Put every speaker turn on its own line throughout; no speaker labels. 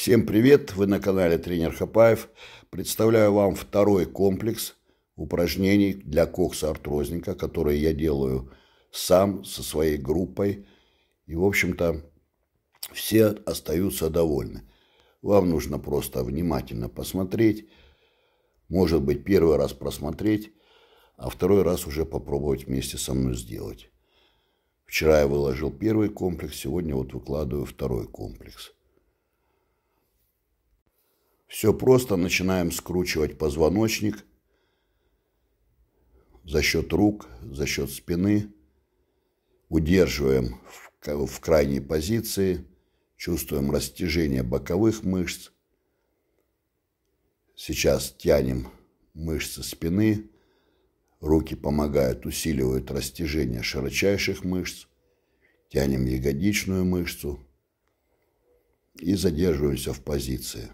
Всем привет! Вы на канале Тренер Хапаев. Представляю вам второй комплекс упражнений для кокса-артрозника, которые я делаю сам со своей группой. И, в общем-то, все остаются довольны. Вам нужно просто внимательно посмотреть. Может быть, первый раз просмотреть, а второй раз уже попробовать вместе со мной сделать. Вчера я выложил первый комплекс, сегодня вот выкладываю второй комплекс. Все просто начинаем скручивать позвоночник за счет рук, за счет спины. Удерживаем в, крайней позиции, чувствуем растяжение боковых мышц. Сейчас тянем мышцы спины. Руки помогают, усиливают растяжение широчайших мышц. Тянем ягодичную мышцу и задерживаемся в позиции.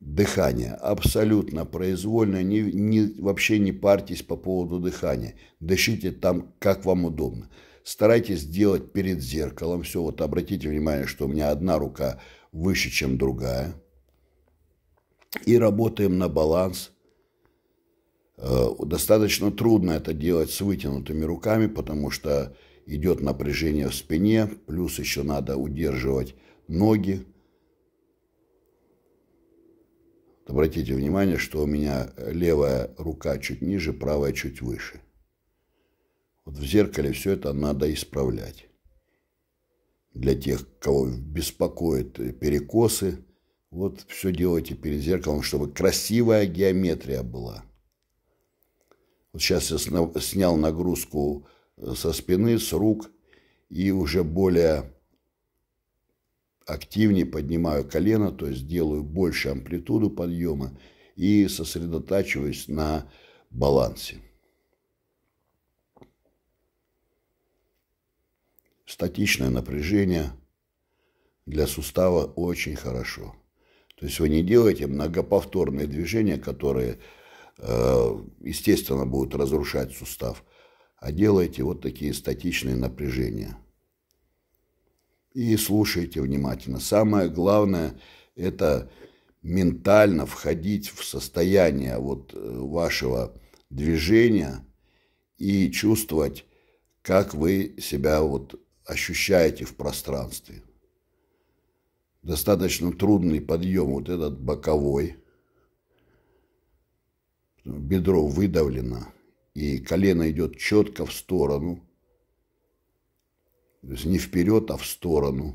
Дыхание. Абсолютно произвольно. Не, не, вообще не парьтесь по поводу дыхания. Дышите там, как вам удобно. Старайтесь делать перед зеркалом. Все, вот обратите внимание, что у меня одна рука выше, чем другая. И работаем на баланс. Э, достаточно трудно это делать с вытянутыми руками, потому что идет напряжение в спине, плюс еще надо удерживать ноги Обратите внимание, что у меня левая рука чуть ниже, правая чуть выше. Вот в зеркале все это надо исправлять. Для тех, кого беспокоят перекосы, вот все делайте перед зеркалом, чтобы красивая геометрия была. Вот сейчас я снял нагрузку со спины, с рук и уже более активнее поднимаю колено, то есть делаю больше амплитуду подъема и сосредотачиваюсь на балансе. Статичное напряжение для сустава очень хорошо. То есть вы не делаете многоповторные движения, которые, э, естественно, будут разрушать сустав, а делаете вот такие статичные напряжения – и слушайте внимательно. Самое главное – это ментально входить в состояние вот э, вашего движения и чувствовать, как вы себя вот ощущаете в пространстве. Достаточно трудный подъем, вот этот боковой. Бедро выдавлено, и колено идет четко в сторону – не вперед, а в сторону.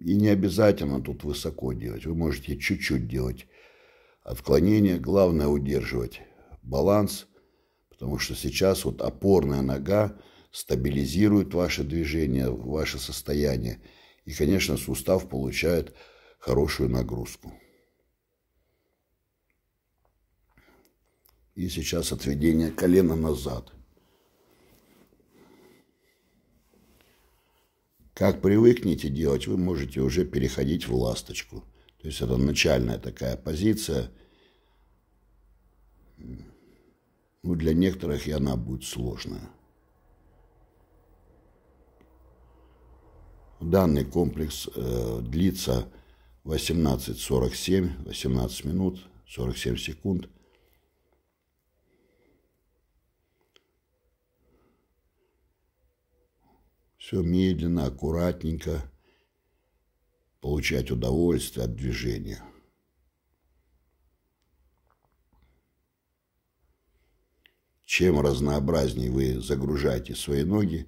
И не обязательно тут высоко делать. Вы можете чуть-чуть делать отклонение. Главное удерживать баланс, потому что сейчас вот опорная нога стабилизирует ваше движение, ваше состояние. И, конечно, сустав получает хорошую нагрузку. И сейчас отведение колена назад. Как привыкнете делать, вы можете уже переходить в ласточку. То есть это начальная такая позиция. Ну, для некоторых и она будет сложная. Данный комплекс э, длится 18.47, 18 минут, 47 секунд – все медленно, аккуратненько, получать удовольствие от движения. Чем разнообразнее вы загружаете свои ноги,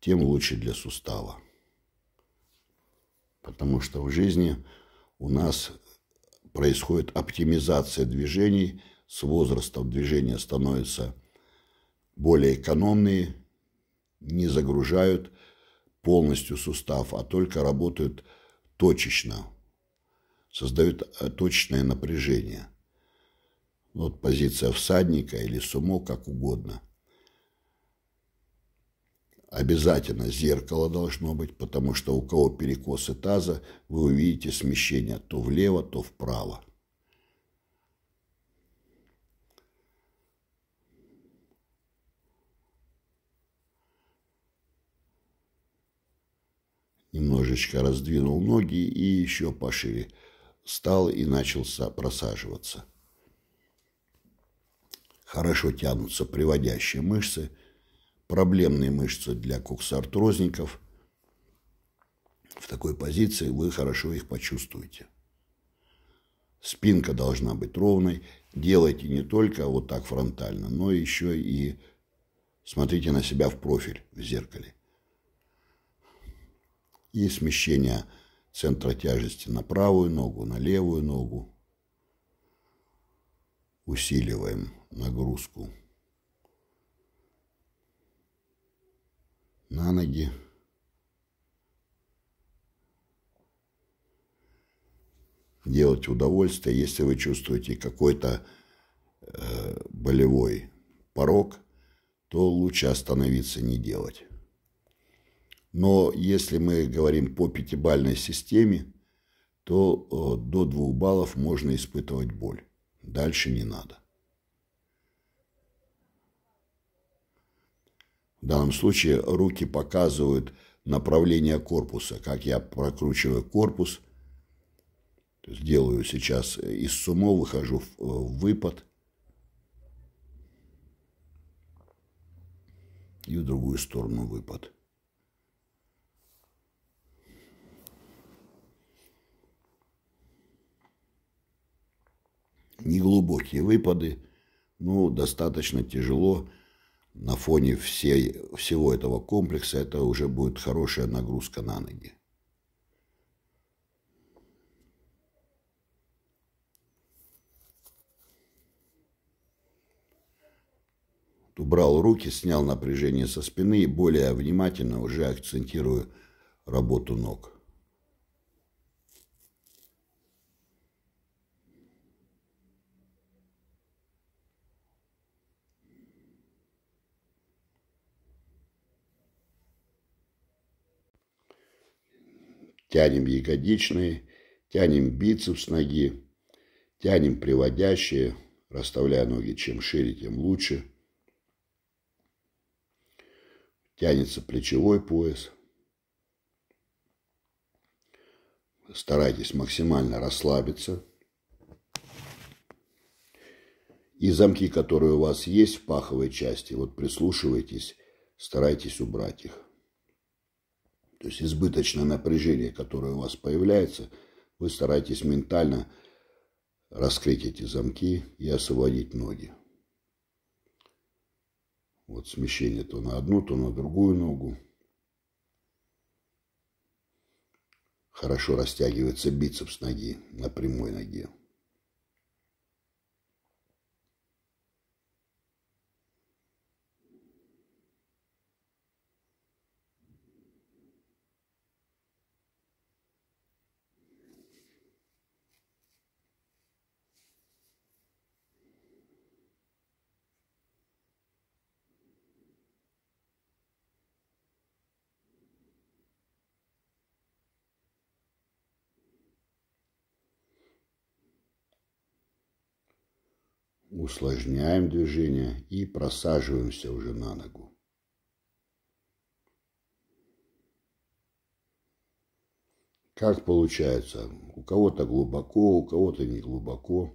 тем лучше для сустава. Потому что в жизни у нас происходит оптимизация движений, с возрастом движения становятся более экономные, не загружают полностью сустав, а только работают точечно, создают э, точечное напряжение. Вот позиция всадника или сумо, как угодно. Обязательно зеркало должно быть, потому что у кого перекосы таза, вы увидите смещение то влево, то вправо. немножечко раздвинул ноги и еще пошире стал и начался просаживаться. Хорошо тянутся приводящие мышцы, проблемные мышцы для коксартрозников В такой позиции вы хорошо их почувствуете. Спинка должна быть ровной. Делайте не только вот так фронтально, но еще и смотрите на себя в профиль в зеркале и смещение центра тяжести на правую ногу, на левую ногу. Усиливаем нагрузку на ноги. Делать удовольствие, если вы чувствуете какой-то э, болевой порог, то лучше остановиться не делать. Но если мы говорим по пятибальной системе, то э, до двух баллов можно испытывать боль. Дальше не надо. В данном случае руки показывают направление корпуса, как я прокручиваю корпус. Сделаю сейчас из сумо, выхожу в э, выпад. И в другую сторону выпад. и выпады. Ну, достаточно тяжело. На фоне всей, всего этого комплекса это уже будет хорошая нагрузка на ноги. убрал руки, снял напряжение со спины и более внимательно уже акцентирую работу ног. Тянем ягодичные, тянем бицепс ноги, тянем приводящие, расставляя ноги чем шире, тем лучше. Тянется плечевой пояс. Старайтесь максимально расслабиться. И замки, которые у вас есть в паховой части, вот прислушивайтесь, старайтесь убрать их. То есть избыточное напряжение, которое у вас появляется, вы стараетесь ментально раскрыть эти замки и освободить ноги. Вот смещение то на одну, то на другую ногу. Хорошо растягивается бицепс ноги на прямой ноге. усложняем движение и просаживаемся уже на ногу. Как получается? У кого-то глубоко, у кого-то не глубоко.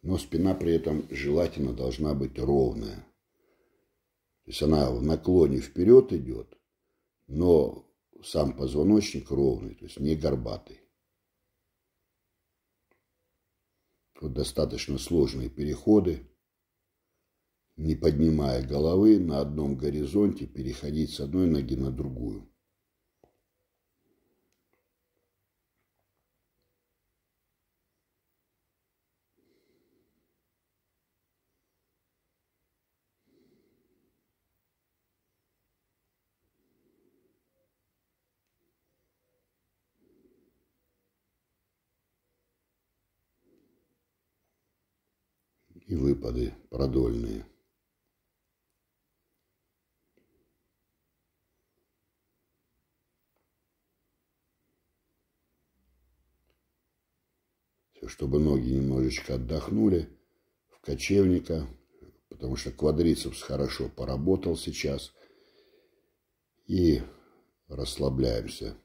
но спина при этом желательно должна быть ровная. То есть она в наклоне вперед идет, но сам позвоночник ровный, то есть не горбатый. Вот достаточно сложные переходы. Не поднимая головы, на одном горизонте переходить с одной ноги на другую. выпады продольные. чтобы ноги немножечко отдохнули в кочевника, потому что квадрицепс хорошо поработал сейчас. И расслабляемся.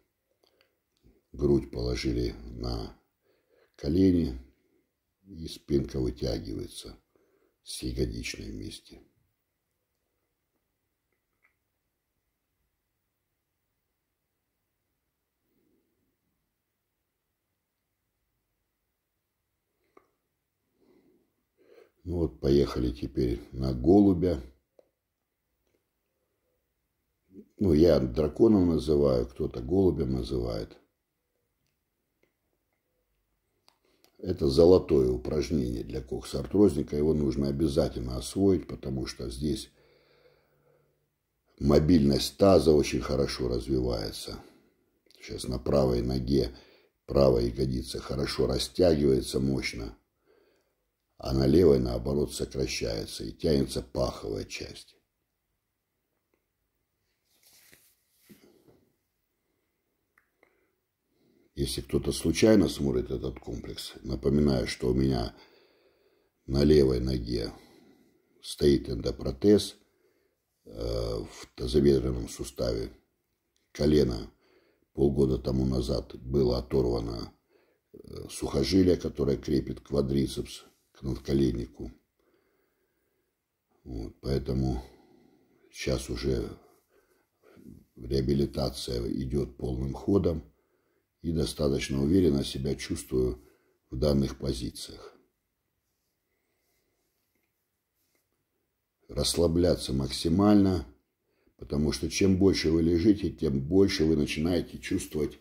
Грудь положили на колени, и спинка вытягивается с ягодичной вместе. Ну вот, поехали теперь на голубя. Ну, я драконом называю, кто-то голубем называет. Это золотое упражнение для коксартрозника. Его нужно обязательно освоить, потому что здесь мобильность таза очень хорошо развивается. Сейчас на правой ноге правая ягодица хорошо растягивается мощно, а на левой, наоборот, сокращается и тянется паховая часть. если кто-то случайно смотрит этот комплекс, напоминаю, что у меня на левой ноге стоит эндопротез э, в тазобедренном суставе. Колено полгода тому назад было оторвано э, сухожилие, которое крепит квадрицепс к надколеннику. Вот, поэтому сейчас уже реабилитация идет полным ходом и достаточно уверенно себя чувствую в данных позициях. Расслабляться максимально, потому что чем больше вы лежите, тем больше вы начинаете чувствовать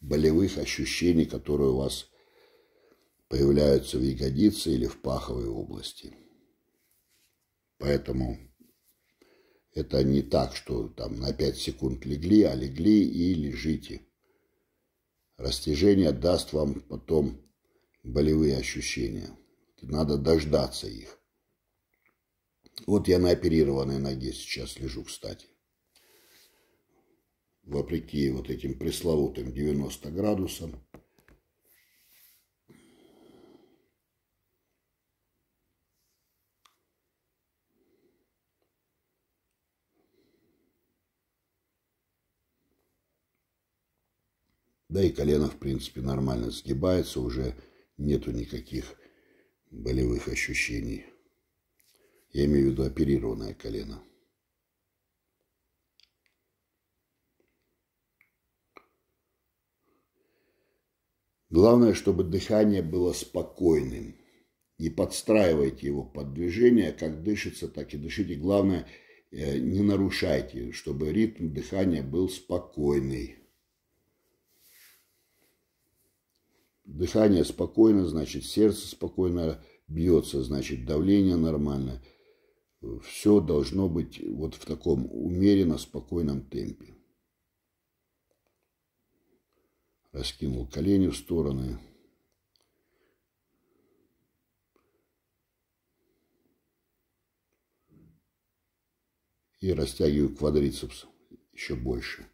болевых ощущений, которые у вас появляются в ягодице или в паховой области. Поэтому это не так, что там на 5 секунд легли, а легли и лежите. Растяжение даст вам потом болевые ощущения. Надо дождаться их. Вот я на оперированной ноге сейчас лежу, кстати. Вопреки вот этим пресловутым 90 градусам, Да и колено, в принципе, нормально сгибается, уже нету никаких болевых ощущений. Я имею в виду оперированное колено. Главное, чтобы дыхание было спокойным. Не подстраивайте его под движение, как дышится, так и дышите. Главное, э, не нарушайте, чтобы ритм дыхания был спокойный. дыхание спокойно, значит сердце спокойно бьется, значит давление нормально. Все должно быть вот в таком умеренно спокойном темпе. Раскинул колени в стороны. И растягиваю квадрицепс еще больше.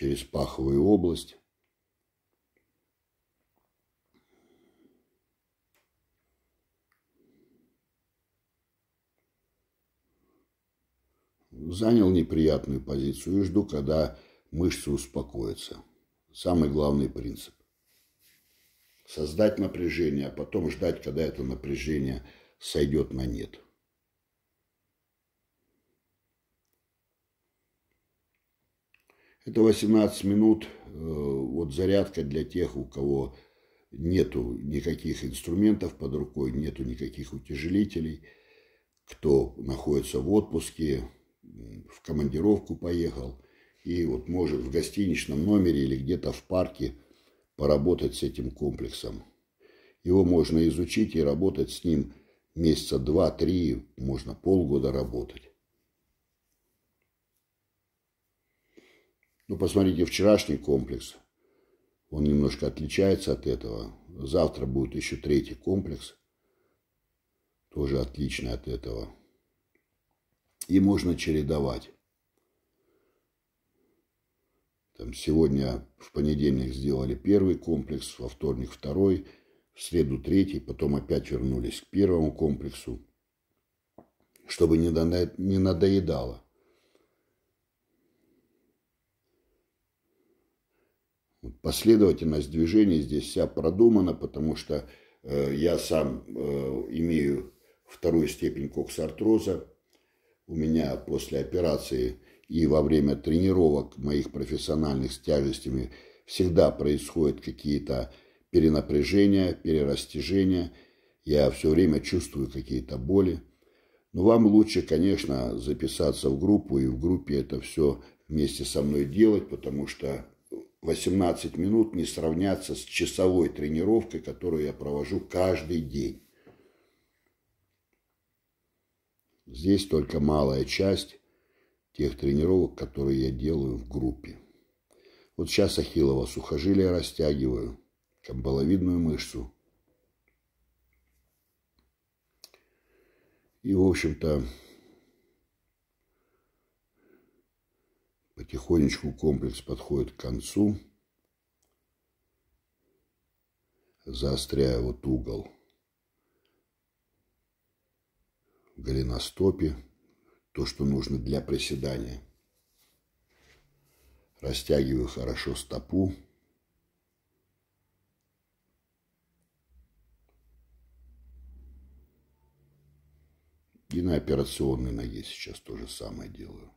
через Паховую область. Занял неприятную позицию и жду, когда мышцы успокоятся. Самый главный принцип. Создать напряжение, а потом ждать, когда это напряжение сойдет на нет. Это 18 минут, э, вот зарядка для тех, у кого нету никаких инструментов под рукой, нету никаких утяжелителей, кто находится в отпуске, в командировку поехал и вот может в гостиничном номере или где-то в парке поработать с этим комплексом. Его можно изучить и работать с ним месяца два-три, можно полгода работать. Ну, посмотрите вчерашний комплекс. Он немножко отличается от этого. Завтра будет еще третий комплекс. Тоже отличный от этого. И можно чередовать. Там сегодня в понедельник сделали первый комплекс, во вторник второй, в среду третий, потом опять вернулись к первому комплексу, чтобы не надоедало. Последовательность движений здесь вся продумана, потому что э, я сам э, имею вторую степень коксартроза. У меня после операции и во время тренировок моих профессиональных с тяжестями всегда происходят какие-то перенапряжения, перерастяжения. Я все время чувствую какие-то боли. Но вам лучше, конечно, записаться в группу и в группе это все вместе со мной делать, потому что 18 минут не сравняться с часовой тренировкой, которую я провожу каждый день. Здесь только малая часть тех тренировок, которые я делаю в группе. Вот сейчас ахиллово сухожилие растягиваю, камбаловидную мышцу. И, в общем-то, Потихонечку комплекс подходит к концу. заостряя вот угол в голеностопе, то, что нужно для приседания. Растягиваю хорошо стопу. И на операционной ноге сейчас то же самое делаю.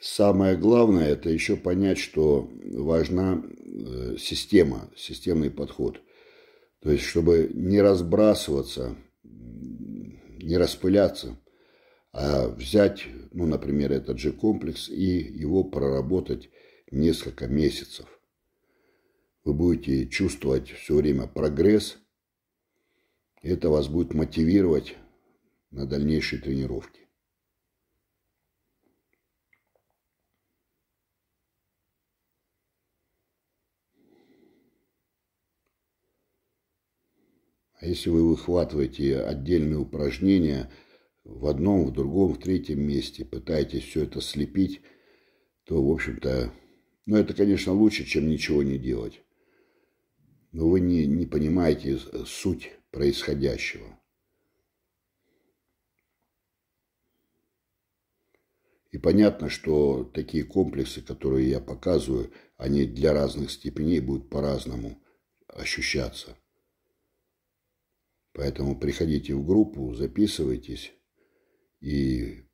Самое главное – это еще понять, что важна э, система, системный подход. То есть, чтобы не разбрасываться, не распыляться, а взять, ну, например, этот же комплекс и его проработать несколько месяцев. Вы будете чувствовать все время прогресс. Это вас будет мотивировать на дальнейшие тренировки. А если вы выхватываете отдельные упражнения в одном, в другом, в третьем месте, пытаетесь все это слепить, то, в общем-то, ну, это, конечно, лучше, чем ничего не делать. Но вы не, не понимаете э, суть происходящего. И понятно, что такие комплексы, которые я показываю, они для разных степеней будут по-разному ощущаться. Поэтому приходите в группу, записывайтесь, и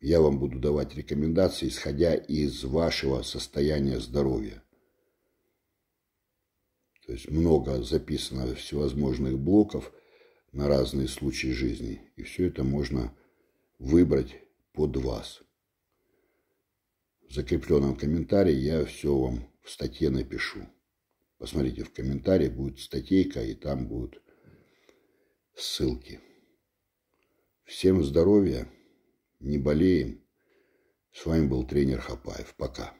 я вам буду давать рекомендации, исходя из вашего состояния здоровья. То есть много записано всевозможных блоков на разные случаи жизни, и все это можно выбрать под вас. В закрепленном комментарии я все вам в статье напишу. Посмотрите, в комментарии будет статейка, и там будут Ссылки. Всем здоровья, не болеем. С вами был тренер Хапаев. Пока.